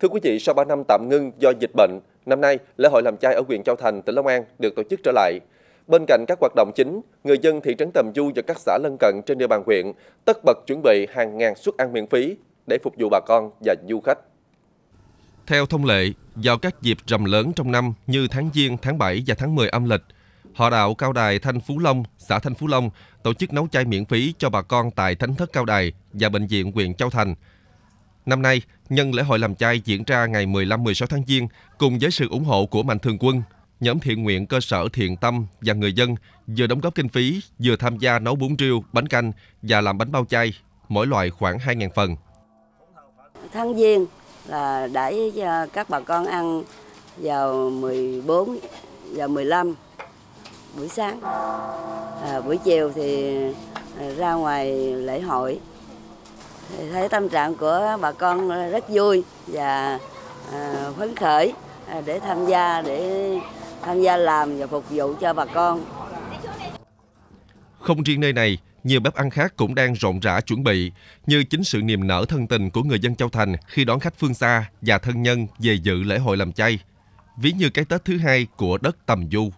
Thưa quý vị, sau 3 năm tạm ngưng do dịch bệnh, năm nay lễ hội làm chai ở huyện Châu Thành, tỉnh Long An được tổ chức trở lại. Bên cạnh các hoạt động chính, người dân thị trấn Tầm Du và các xã lân cận trên địa bàn huyện tất bật chuẩn bị hàng ngàn suất ăn miễn phí để phục vụ bà con và du khách. Theo thông lệ, vào các dịp rằm lớn trong năm như tháng Giêng, tháng 7 và tháng 10 âm lịch, họ đạo Cao Đài Thanh Phú Long, xã Thanh Phú Long tổ chức nấu chay miễn phí cho bà con tại Thánh Thất Cao Đài và Bệnh viện huyện Châu Thành – Năm nay, nhân lễ hội làm chay diễn ra ngày 15-16 tháng Giêng cùng với sự ủng hộ của mạnh thường quân, nhóm thiện nguyện cơ sở thiện tâm và người dân vừa đóng góp kinh phí, vừa tham gia nấu bún riêu, bánh canh và làm bánh bao chay, mỗi loại khoảng 2.000 phần. Tháng Giêng là đãi ờ, các bà con ăn vào 14 và 15 buổi sáng. À, buổi chiều thì ờ, ra ngoài lễ hội thấy tâm trạng của bà con rất vui và à, phấn khởi à, để tham gia để tham gia làm và phục vụ cho bà con. Không riêng nơi này, nhiều bếp ăn khác cũng đang rộn rã chuẩn bị, như chính sự niềm nở thân tình của người dân Châu Thành khi đón khách phương xa và thân nhân về dự lễ hội làm chay, ví như cái Tết thứ hai của đất Tầm Du.